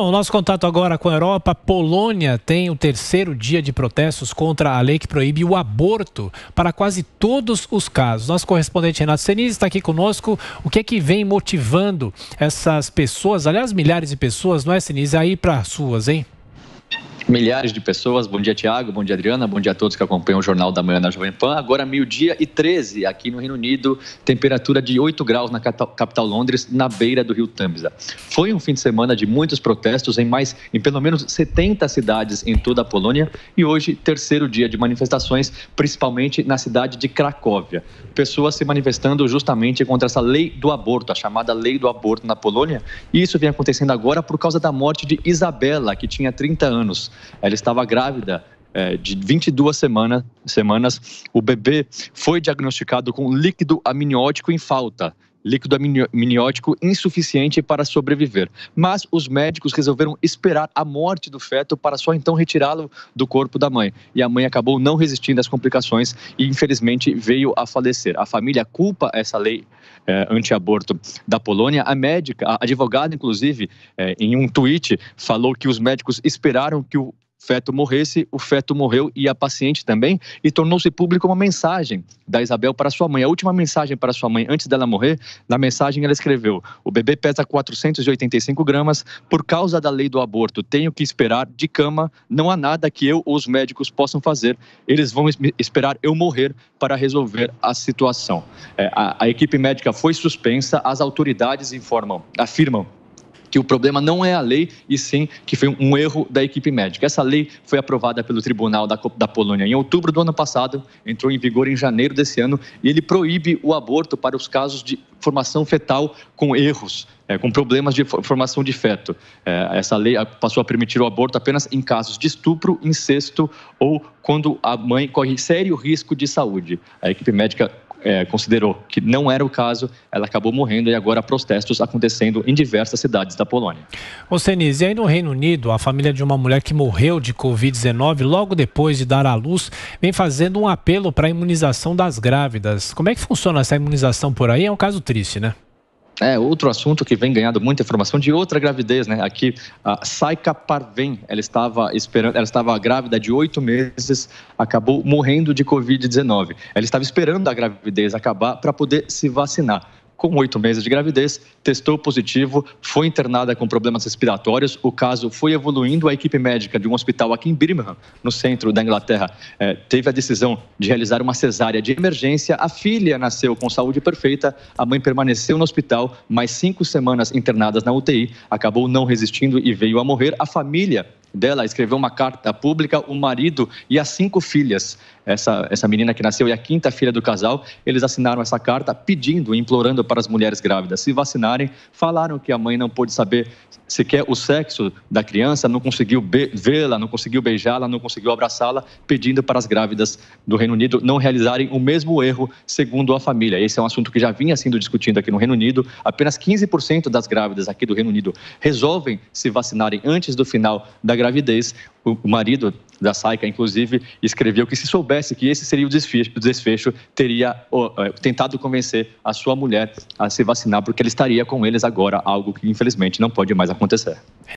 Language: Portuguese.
Bom, nosso contato agora com a Europa. Polônia tem o terceiro dia de protestos contra a lei que proíbe o aborto para quase todos os casos. Nosso correspondente Renato Senise está aqui conosco. O que é que vem motivando essas pessoas, aliás, milhares de pessoas, não é, Senise, aí para as ruas, hein? milhares de pessoas. Bom dia, Tiago. Bom dia, Adriana. Bom dia a todos que acompanham o Jornal da Manhã na Jovem Pan. Agora, meio-dia e 13, aqui no Reino Unido, temperatura de 8 graus na capital Londres, na beira do rio Tâmisa. Foi um fim de semana de muitos protestos em mais, em pelo menos 70 cidades em toda a Polônia e hoje, terceiro dia de manifestações, principalmente na cidade de Cracóvia. Pessoas se manifestando justamente contra essa lei do aborto, a chamada lei do aborto na Polônia. E isso vem acontecendo agora por causa da morte de Isabela, que tinha 30 anos. Ela estava grávida é, de 22 semana, semanas. O bebê foi diagnosticado com líquido amniótico em falta líquido amniótico insuficiente para sobreviver. Mas os médicos resolveram esperar a morte do feto para só então retirá-lo do corpo da mãe. E a mãe acabou não resistindo às complicações e, infelizmente, veio a falecer. A família culpa essa lei é, anti-aborto da Polônia. A médica, a advogada, inclusive, é, em um tweet, falou que os médicos esperaram que o feto morresse, o feto morreu e a paciente também, e tornou-se pública uma mensagem da Isabel para sua mãe. A última mensagem para sua mãe antes dela morrer, na mensagem ela escreveu: O bebê pesa 485 gramas, por causa da lei do aborto, tenho que esperar de cama, não há nada que eu ou os médicos possam fazer, eles vão esperar eu morrer para resolver a situação. É, a, a equipe médica foi suspensa, as autoridades informam, afirmam que o problema não é a lei e sim que foi um erro da equipe médica. Essa lei foi aprovada pelo Tribunal da, da Polônia em outubro do ano passado, entrou em vigor em janeiro desse ano e ele proíbe o aborto para os casos de formação fetal com erros, é, com problemas de formação de feto. É, essa lei ah, passou a permitir o aborto apenas em casos de estupro, incesto ou quando a mãe corre sério risco de saúde. A equipe médica é, considerou que não era o caso, ela acabou morrendo e agora há protestos acontecendo em diversas cidades da Polônia. Ô Senise, aí no Reino Unido, a família de uma mulher que morreu de Covid-19 logo depois de dar à luz vem fazendo um apelo para a imunização das grávidas. Como é que funciona essa imunização por aí? É um caso triste, né? É, outro assunto que vem ganhando muita informação de outra gravidez, né? Aqui, a Saika Parven, ela estava esperando, ela estava grávida de oito meses, acabou morrendo de Covid-19. Ela estava esperando a gravidez acabar para poder se vacinar com oito meses de gravidez, testou positivo, foi internada com problemas respiratórios. O caso foi evoluindo. A equipe médica de um hospital aqui em Birmingham, no centro da Inglaterra, eh, teve a decisão de realizar uma cesárea de emergência. A filha nasceu com saúde perfeita, a mãe permaneceu no hospital, mais cinco semanas internadas na UTI, acabou não resistindo e veio a morrer. A família dela escreveu uma carta pública, o marido e as cinco filhas, essa, essa menina que nasceu e a quinta filha do casal, eles assinaram essa carta pedindo, implorando para as mulheres grávidas se vacinarem. Falaram que a mãe não pôde saber sequer o sexo da criança, não conseguiu vê-la, não conseguiu beijá-la, não conseguiu abraçá-la, pedindo para as grávidas do Reino Unido não realizarem o mesmo erro, segundo a família. Esse é um assunto que já vinha sendo discutido aqui no Reino Unido. Apenas 15% das grávidas aqui do Reino Unido resolvem se vacinarem antes do final da gravidez gravidez. O, o marido da Saika, inclusive, escreveu que se soubesse que esse seria o desfecho, o desfecho teria é, tentado convencer a sua mulher a se vacinar, porque ele estaria com eles agora, algo que infelizmente não pode mais acontecer.